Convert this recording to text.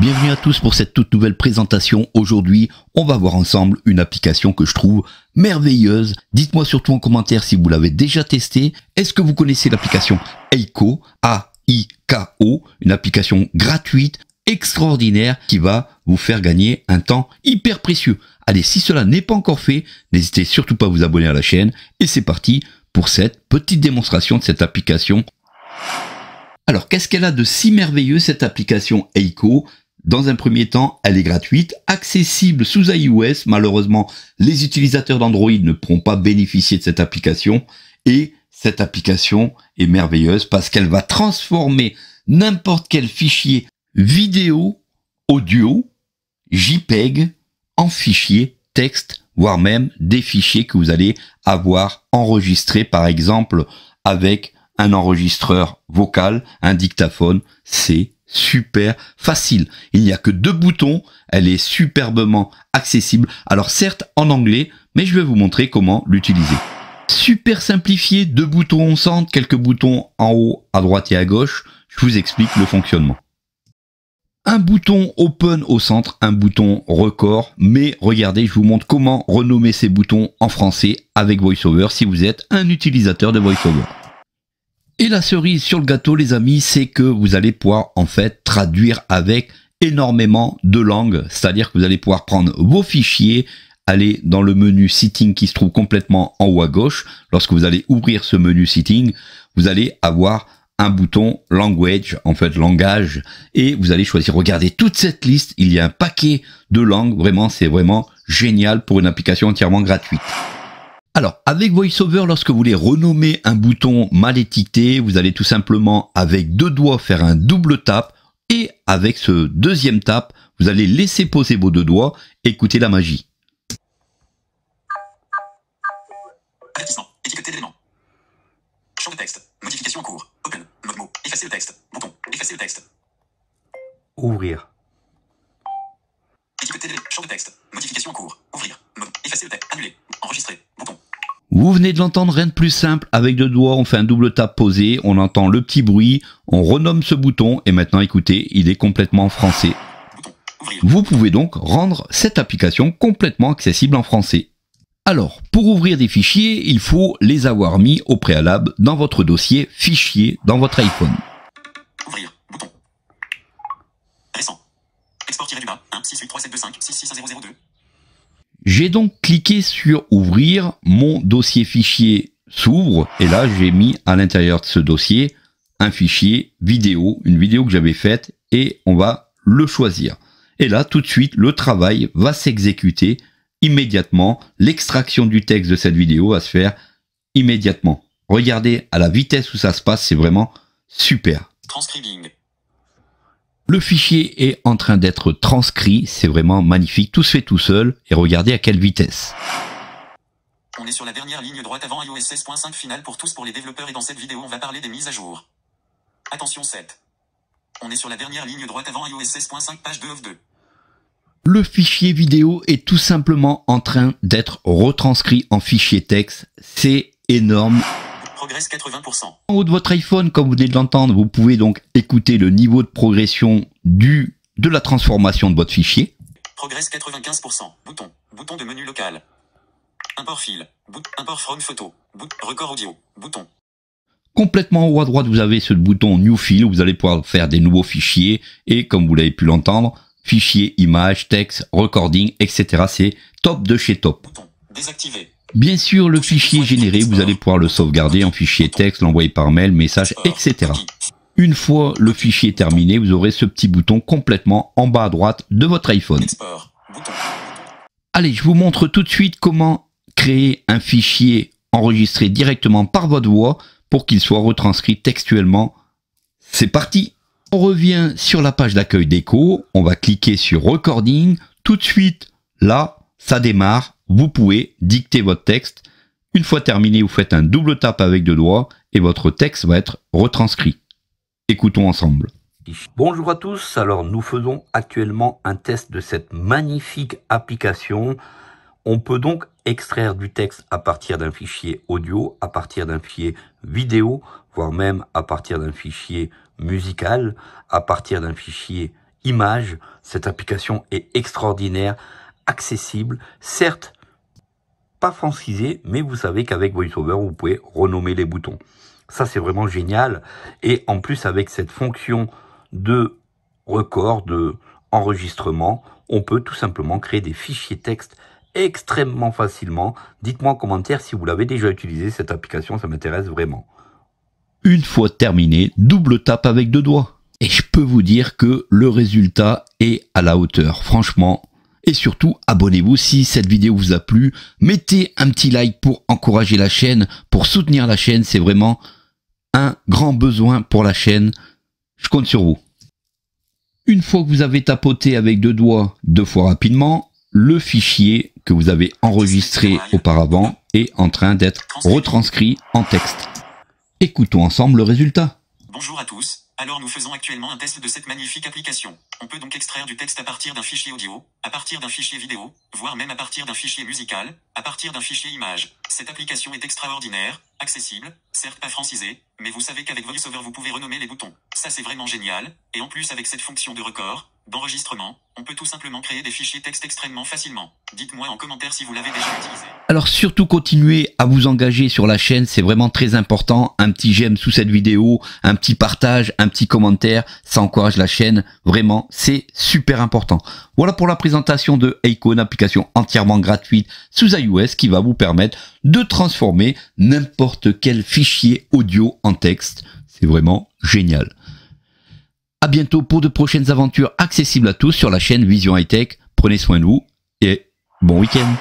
Bienvenue à tous pour cette toute nouvelle présentation. Aujourd'hui, on va voir ensemble une application que je trouve merveilleuse. Dites-moi surtout en commentaire si vous l'avez déjà testée. Est-ce que vous connaissez l'application Eiko A-I-K-O, une application gratuite extraordinaire qui va vous faire gagner un temps hyper précieux. Allez, si cela n'est pas encore fait, n'hésitez surtout pas à vous abonner à la chaîne et c'est parti pour cette petite démonstration de cette application. Alors, qu'est-ce qu'elle a de si merveilleux cette application Eiko dans un premier temps, elle est gratuite, accessible sous iOS. Malheureusement, les utilisateurs d'Android ne pourront pas bénéficier de cette application. Et cette application est merveilleuse parce qu'elle va transformer n'importe quel fichier vidéo, audio, JPEG en fichier texte, voire même des fichiers que vous allez avoir enregistrés, par exemple, avec un enregistreur vocal, un dictaphone. C'est super facile. Il n'y a que deux boutons, elle est superbement accessible. Alors certes en anglais, mais je vais vous montrer comment l'utiliser. Super simplifié, deux boutons au centre, quelques boutons en haut, à droite et à gauche. Je vous explique le fonctionnement. Un bouton open au centre, un bouton record. Mais regardez, je vous montre comment renommer ces boutons en français avec VoiceOver si vous êtes un utilisateur de VoiceOver. Et la cerise sur le gâteau, les amis, c'est que vous allez pouvoir en fait traduire avec énormément de langues. C'est-à-dire que vous allez pouvoir prendre vos fichiers, aller dans le menu Sitting qui se trouve complètement en haut à gauche. Lorsque vous allez ouvrir ce menu Sitting, vous allez avoir un bouton language, en fait langage, et vous allez choisir. Regardez toute cette liste, il y a un paquet de langues, vraiment c'est vraiment génial pour une application entièrement gratuite. Alors, avec VoiceOver, lorsque vous voulez renommer un bouton mal étiqueté, vous allez tout simplement avec deux doigts faire un double tap et avec ce deuxième tap, vous allez laisser poser vos deux doigts, Écoutez la magie. Avertissement. étiqueté d'éléments. Champ de texte, modification en cours, open, mode mot, effacer le texte, bouton, effacer le texte. Ouvrir. Étiqueté d'éléments, champ de texte, modification en cours, ouvrir, mode, effacer le texte, annuler, enregistrer, bouton. Vous venez de l'entendre, rien de plus simple. Avec deux doigts, on fait un double tap posé, on entend le petit bruit, on renomme ce bouton et maintenant écoutez, il est complètement français. Vous pouvez donc rendre cette application complètement accessible en français. Alors, pour ouvrir des fichiers, il faut les avoir mis au préalable dans votre dossier fichier dans votre iPhone. Ouvrir, bouton. Récent. J'ai donc cliqué sur ouvrir, mon dossier fichier s'ouvre et là j'ai mis à l'intérieur de ce dossier un fichier vidéo, une vidéo que j'avais faite et on va le choisir. Et là tout de suite le travail va s'exécuter immédiatement, l'extraction du texte de cette vidéo va se faire immédiatement. Regardez à la vitesse où ça se passe, c'est vraiment super. Le fichier est en train d'être transcrit, c'est vraiment magnifique, tout se fait tout seul, et regardez à quelle vitesse. On est sur la dernière ligne droite avant iOS 16.5 final pour tous pour les développeurs et dans cette vidéo on va parler des mises à jour. Attention 7. On est sur la dernière ligne droite avant iOS 16.5 page 2 of 2. Le fichier vidéo est tout simplement en train d'être retranscrit en fichier texte, c'est énorme. En haut de votre iPhone, comme vous venez de l'entendre, vous pouvez donc écouter le niveau de progression du, de la transformation de votre fichier. Progresse 95%. Bouton. de menu local. photo. record Bouton. Complètement en haut à droite, vous avez ce bouton New File où vous allez pouvoir faire des nouveaux fichiers et comme vous l'avez pu l'entendre, fichiers, images, textes, recording, etc. C'est top de chez top. Bouton. Désactiver. Bien sûr, le fichier généré, vous allez pouvoir le sauvegarder en fichier texte, l'envoyer par mail, message, etc. Une fois le fichier terminé, vous aurez ce petit bouton complètement en bas à droite de votre iPhone. Allez, je vous montre tout de suite comment créer un fichier enregistré directement par votre voix pour qu'il soit retranscrit textuellement. C'est parti On revient sur la page d'accueil d'écho, on va cliquer sur Recording. Tout de suite, là, ça démarre vous pouvez dicter votre texte. Une fois terminé, vous faites un double tap avec deux doigts et votre texte va être retranscrit. Écoutons ensemble. Bonjour à tous, alors nous faisons actuellement un test de cette magnifique application. On peut donc extraire du texte à partir d'un fichier audio, à partir d'un fichier vidéo, voire même à partir d'un fichier musical, à partir d'un fichier image. Cette application est extraordinaire, accessible, certes pas francisé, mais vous savez qu'avec VoiceOver, vous pouvez renommer les boutons. Ça, c'est vraiment génial. Et en plus, avec cette fonction de record, de enregistrement, on peut tout simplement créer des fichiers texte extrêmement facilement. Dites-moi en commentaire si vous l'avez déjà utilisé, cette application, ça m'intéresse vraiment. Une fois terminé, double tape avec deux doigts. Et je peux vous dire que le résultat est à la hauteur. Franchement, et surtout, abonnez-vous si cette vidéo vous a plu. Mettez un petit like pour encourager la chaîne, pour soutenir la chaîne. C'est vraiment un grand besoin pour la chaîne. Je compte sur vous. Une fois que vous avez tapoté avec deux doigts deux fois rapidement, le fichier que vous avez enregistré auparavant est en train d'être retranscrit en texte. Écoutons ensemble le résultat. Bonjour à tous, alors nous faisons actuellement un test de cette magnifique application. On peut donc extraire du texte à partir d'un fichier audio, à partir d'un fichier vidéo, voire même à partir d'un fichier musical, à partir d'un fichier image. Cette application est extraordinaire, accessible, certes pas francisée, mais vous savez qu'avec VoiceOver vous pouvez renommer les boutons. Ça c'est vraiment génial, et en plus avec cette fonction de record, d'enregistrement, on peut tout simplement créer des fichiers texte extrêmement facilement. Dites-moi en commentaire si vous l'avez déjà utilisé. Alors surtout continuez à vous engager sur la chaîne, c'est vraiment très important. Un petit j'aime sous cette vidéo, un petit partage, un petit commentaire, ça encourage la chaîne. Vraiment, c'est super important. Voilà pour la présentation de Icon, application entièrement gratuite sous iOS qui va vous permettre de transformer n'importe quel fichier audio en texte. C'est vraiment génial. À bientôt pour de prochaines aventures accessibles à tous sur la chaîne Vision High Tech. Prenez soin de vous et bon week-end.